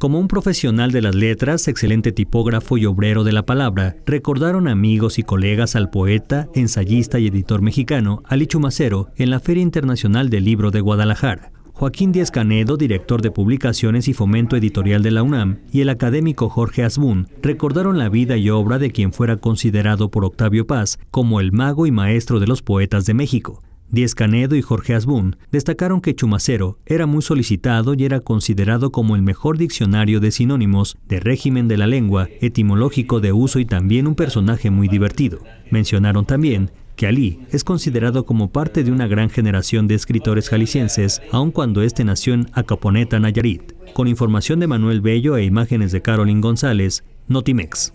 Como un profesional de las letras, excelente tipógrafo y obrero de la palabra, recordaron amigos y colegas al poeta, ensayista y editor mexicano Ali Macero, en la Feria Internacional del Libro de Guadalajara. Joaquín Díaz Canedo, director de Publicaciones y Fomento Editorial de la UNAM, y el académico Jorge Asbun recordaron la vida y obra de quien fuera considerado por Octavio Paz como el mago y maestro de los poetas de México, Diez Canedo y Jorge Asbun destacaron que Chumacero era muy solicitado y era considerado como el mejor diccionario de sinónimos de régimen de la lengua, etimológico de uso y también un personaje muy divertido. Mencionaron también que Ali es considerado como parte de una gran generación de escritores jaliscienses, aun cuando este nació en Acaponeta, Nayarit. Con información de Manuel Bello e imágenes de Carolyn González, Notimex.